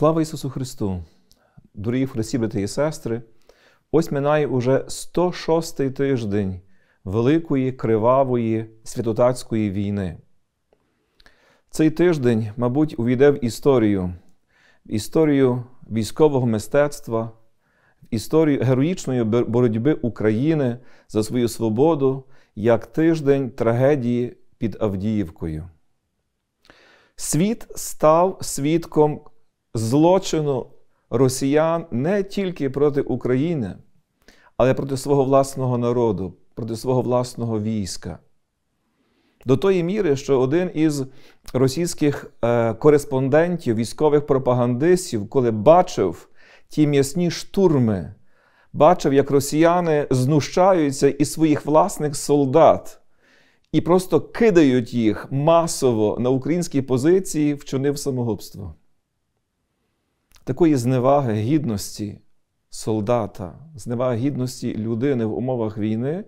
Слава Ісусу Христу! Дорогі Христі, брати і сестри! Ось минає уже 106-й тиждень Великої Кривавої Святотацької війни. Цей тиждень, мабуть, увійде в історію, в історію військового мистецтва, в історію героїчної боротьби України за свою свободу як тиждень трагедії під Авдіївкою. Світ став свідком злочину росіян не тільки проти України, але проти свого власного народу, проти свого власного війська. До тої міри, що один із російських е, кореспондентів, військових пропагандистів, коли бачив ті м'ясні штурми, бачив, як росіяни знущаються із своїх власних солдат і просто кидають їх масово на українські позиції, вчинив самогубство такої зневаги гідності солдата, зневаги гідності людини в умовах війни,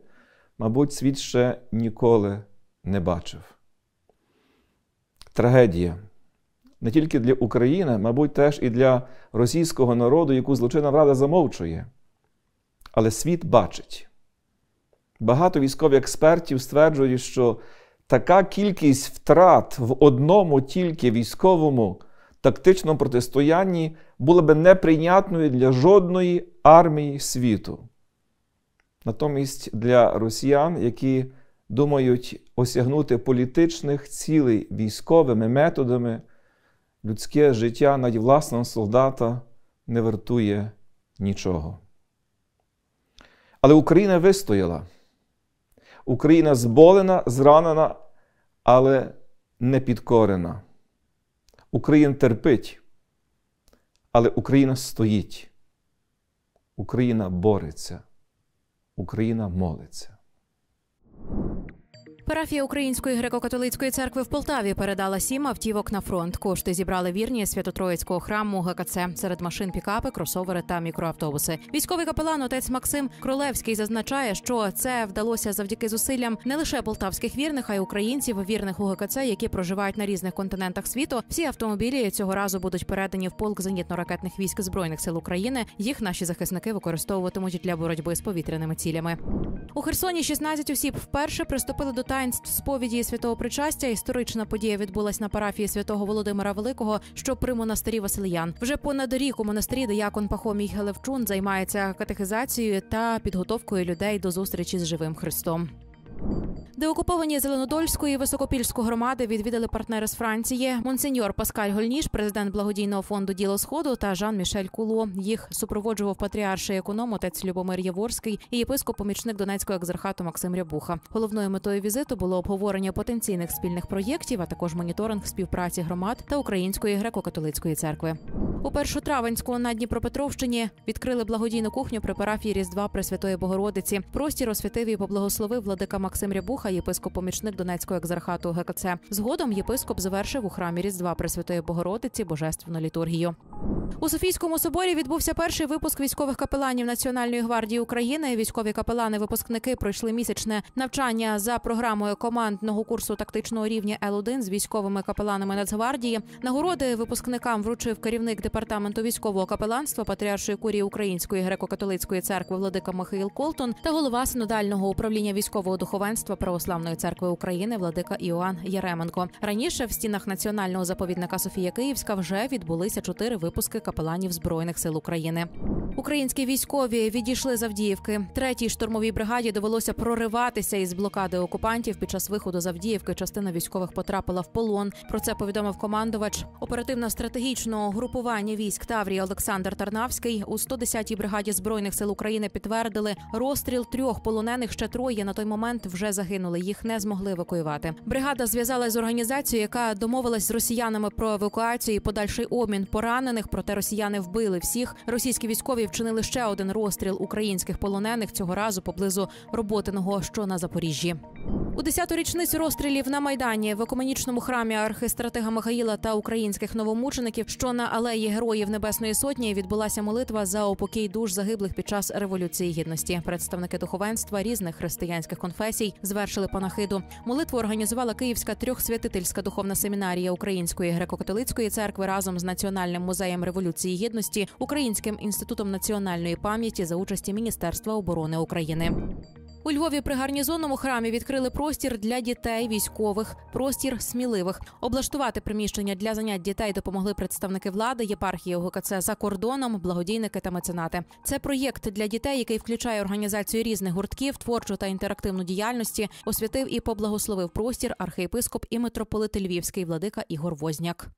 мабуть, світ ще ніколи не бачив. Трагедія не тільки для України, мабуть, теж і для російського народу, яку злочинна влада замовчує. Але світ бачить. Багато військових експертів стверджують, що така кількість втрат в одному тільки військовому тактичному протистоянні була би неприйнятною для жодної армії світу. Натомість для росіян, які думають осягнути політичних цілей військовими методами, людське життя над власного солдата не вартує нічого. Але Україна вистояла. Україна зболена, зранена, але не підкорена. Україна терпить, але Україна стоїть. Україна бореться, Україна молиться. Парафія Української греко-католицької церкви в Полтаві передала сім автівок на фронт. Кошти зібрали вірні святотроїцького храму ГКЦ. серед машин пікапи, кросовери та мікроавтобуси. Військовий капелан отець Максим Кролевський зазначає, що це вдалося завдяки зусиллям не лише полтавських вірних, а й українців, вірних у ГКЦ, які проживають на різних континентах світу. Всі автомобілі цього разу будуть передані в полк зенітно-ракетних військ збройних сил України. Їх наші захисники використовуватимуть для боротьби з повітряними цілями. У Херсоні 16 осіб вперше приступили до таїнств сповіді і святого причастя історична подія відбулась на парафії святого Володимира Великого, що при монастирі Василиян. Вже понад рік у монастирі деякон Пахомій Гелевчун займається катехизацією та підготовкою людей до зустрічі з живим Христом. Деокуповані Зеленодольської і Високопільську громади відвідали партнери з Франції: Монсеньор Паскаль Гольніш, президент благодійного фонду Діло Сходу та Жан-Мішель Куло. Їх супроводжував патріарший економ отець Любомир Яворський і єпископ-помічник Донецького екзархату Максим Рябуха. Головною метою візиту було обговорення потенційних спільних проєктів, а також моніторинг співпраці громад та Української греко-католицької церкви. У першу першотравенську на Дніпропетровщині відкрили благодійну кухню при парафії Різдва Пресвятої Богородиці. Простір освятив і поблагословив владика Максим Рябух. Павлуха, єпископ-помічник Донецького екзархату ГКЦ. Згодом єпископ завершив у храмі Різдва Пресвятої Богородиці Божественну літургію. У Софійському соборі відбувся перший випуск військових капеланів Національної гвардії України. Військові капелани-випускники пройшли місячне навчання за програмою командного курсу тактичного рівня Л-1 з військовими капеланами Нацгвардії. Нагороди випускникам вручив керівник департаменту військового капеланства Патріаршої курії Української греко-католицької церкви Владика Михаїл Колтон та голова синодального управління військового духовенства Православної церкви України Владика Іоанн Яременко. Раніше в стінах національного заповідника Софія Київська вже відбулися чотири випуски випуски капеланів збройних сил України. Українські військові відійшли з Авдіївки. Третій штурмовій бригаді довелося прориватися із блокади окупантів. Під час виходу з Авдіївки частина військових потрапила в полон. Про це повідомив командувач оперативно-стратегічного групування військ Таврії Олександр Тарнавський. У 110-й бригаді збройних сил України підтвердили розстріл трьох полонених. Ще троє на той момент вже загинули. Їх не змогли евакуювати. Бригада зв'язалась з організацією, яка домовилась з росіянами про евакуацію і подальший обмін поранених полонених, проте росіяни вбили всіх. Російські військові вчинили ще один розстріл українських полонених цього разу поблизу роботиного, що на Запоріжжі. У десяту річницю розстрілів на майдані в екуменічному храмі архистратига Михаїла та українських новомучеників, що на алеї Героїв Небесної Сотні відбулася молитва за упокій душ загиблих під час революції гідності. Представники духовенства різних християнських конфесій звершили панахиду. Молитву організувала Київська трьохсвятительська духовна семінарія Української греко-католицької церкви разом з Національним музеєм революції гідності, Українським інститутом національної пам'яті за участі Міністерства оборони України. У Львові при гарнізонному храмі відкрили простір для дітей, військових, простір сміливих. Облаштувати приміщення для занять дітей допомогли представники влади, єпархії ОГКЦ за кордоном, благодійники та меценати. Це проєкт для дітей, який включає організацію різних гуртків, творчу та інтерактивну діяльності. Освятив і поблагословив простір архієпископ і митрополит Львівський владика Ігор Возняк.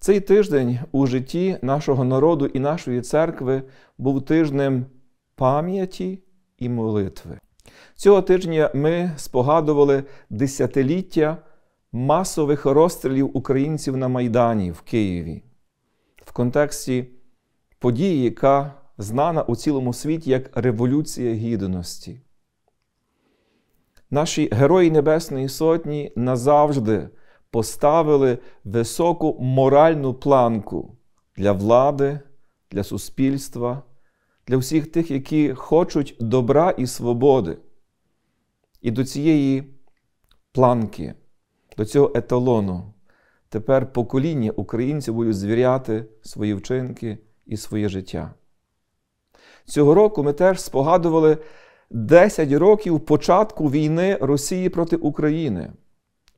Цей тиждень у житті нашого народу і нашої церкви був тижнем пам'яті і молитви. Цього тижня ми спогадували десятиліття масових розстрілів українців на Майдані в Києві в контексті події, яка знана у цілому світі як Революція Гідності. Наші Герої Небесної Сотні назавжди поставили високу моральну планку для влади, для суспільства для всіх тих, які хочуть добра і свободи. І до цієї планки, до цього еталону тепер покоління українців будуть звіряти свої вчинки і своє життя. Цього року ми теж спогадували 10 років початку війни Росії проти України,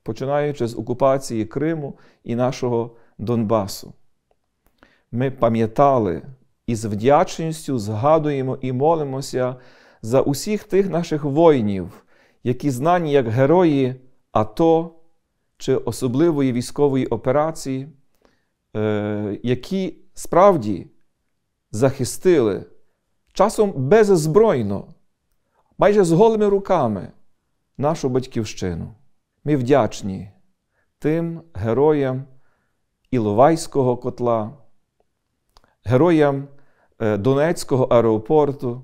починаючи з окупації Криму і нашого Донбасу. Ми пам'ятали і з вдячністю згадуємо і молимося за усіх тих наших воїнів, які знані як герої АТО чи особливої військової операції, е, які справді захистили часом беззбройно, майже з голими руками нашу батьківщину. Ми вдячні тим героям Іловайського котла, героям Е, Донецького аеропорту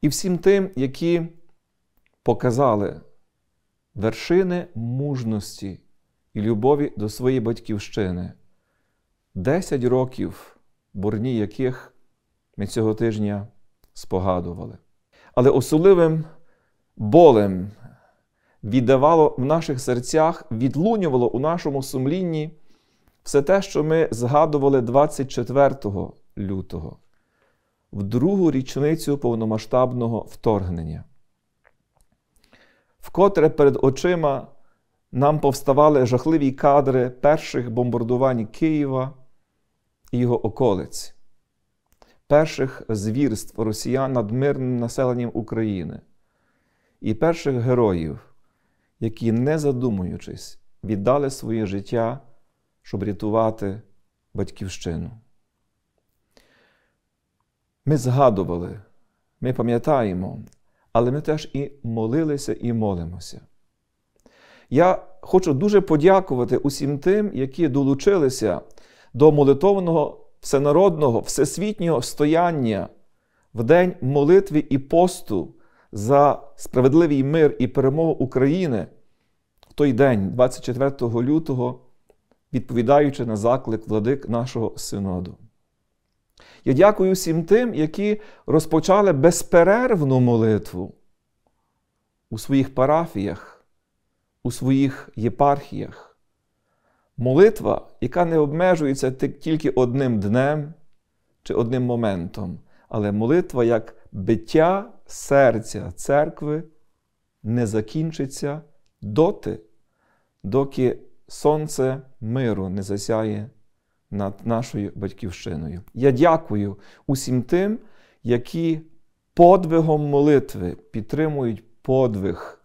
і всім тим, які показали вершини мужності і любові до своєї батьківщини. Десять років, борні яких ми цього тижня спогадували. Але особливим болем віддавало в наших серцях, відлунювало у нашому сумлінні все те, що ми згадували 24 лютого, в другу річницю повномасштабного вторгнення. Вкотре перед очима нам повставали жахливі кадри перших бомбардувань Києва і його околиць, перших звірств росіян над мирним населенням України і перших героїв, які, не задумуючись, віддали своє життя, щоб рятувати батьківщину. Ми згадували, ми пам'ятаємо, але ми теж і молилися і молимося. Я хочу дуже подякувати усім тим, які долучилися до молитовного всенародного, всесвітнього стояння в день молитви і посту за справедливий мир і перемогу України в той день, 24 лютого, відповідаючи на заклик владик нашого синоду. Я дякую всім тим, які розпочали безперервну молитву у своїх парафіях, у своїх єпархіях. Молитва, яка не обмежується тільки одним днем чи одним моментом, але молитва як биття серця церкви не закінчиться доти, доки сонце миру не засяє над нашою батьківщиною. Я дякую усім тим, які подвигом молитви підтримують подвиг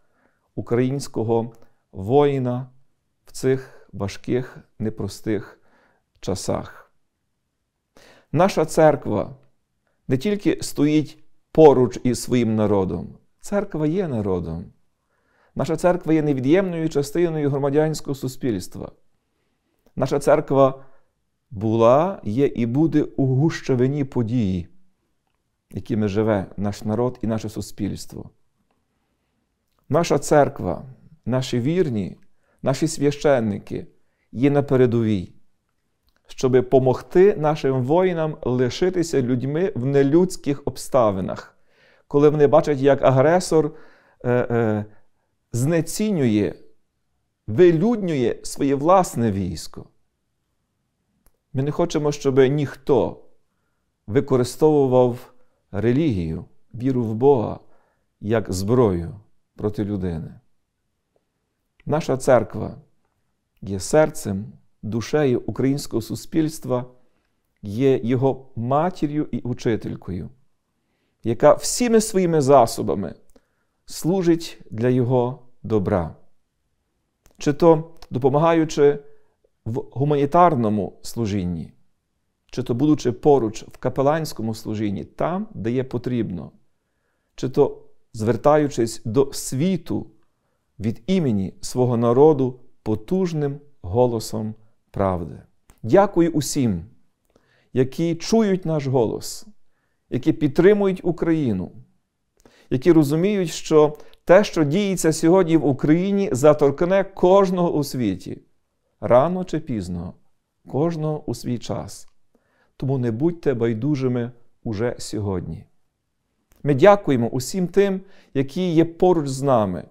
українського воїна в цих важких, непростих часах. Наша церква не тільки стоїть поруч із своїм народом, церква є народом. Наша церква є невід'ємною частиною громадянського суспільства. Наша церква була, є і буде у гущавині події, якими живе наш народ і наше суспільство. Наша церква, наші вірні, наші священники є на передовій, щоб допомогти нашим воїнам лишитися людьми в нелюдських обставинах, коли вони бачать, як агресор е, е, знецінює, вилюднює своє власне військо. Ми не хочемо, щоб ніхто використовував релігію, віру в Бога як зброю проти людини. Наша церква є серцем, душею українського суспільства, є його матір'ю і учителькою, яка всіми своїми засобами служить для його добра, чи то допомагаючи в гуманітарному служінні, чи то будучи поруч в капеланському служінні, там, де є потрібно, чи то звертаючись до світу від імені свого народу потужним голосом правди. Дякую усім, які чують наш голос, які підтримують Україну, які розуміють, що те, що діється сьогодні в Україні, заторкне кожного у світі рано чи пізно, кожного у свій час. Тому не будьте байдужими уже сьогодні. Ми дякуємо усім тим, які є поруч з нами,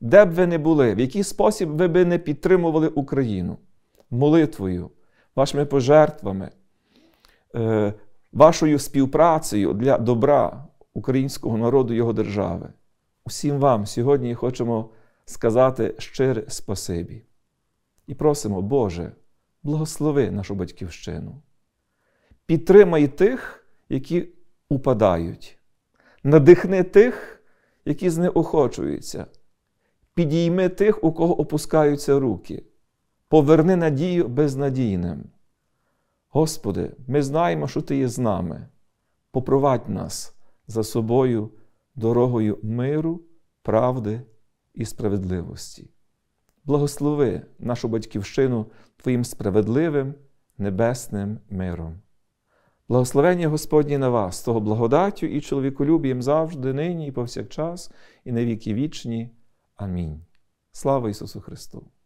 де б ви не були, в який спосіб ви би не підтримували Україну молитвою, вашими пожертвами, е, вашою співпрацею для добра українського народу, його держави. Усім вам сьогодні хочемо сказати щире спасибі і просимо, Боже, благослови нашу батьківщину. Підтримай тих, які упадають, надихни тих, які знеохочуються, підійми тих, у кого опускаються руки, поверни надію безнадійним. Господи, ми знаємо, що Ти є з нами. Попровадь нас за собою дорогою миру, правди і справедливості благослови нашу батьківщину Твоїм справедливим небесним миром. Благословення Господні на вас, того благодаттю і чоловіколюбієм завжди, нині, і повсякчас, і на віки вічні. Амінь. Слава Ісусу Христу!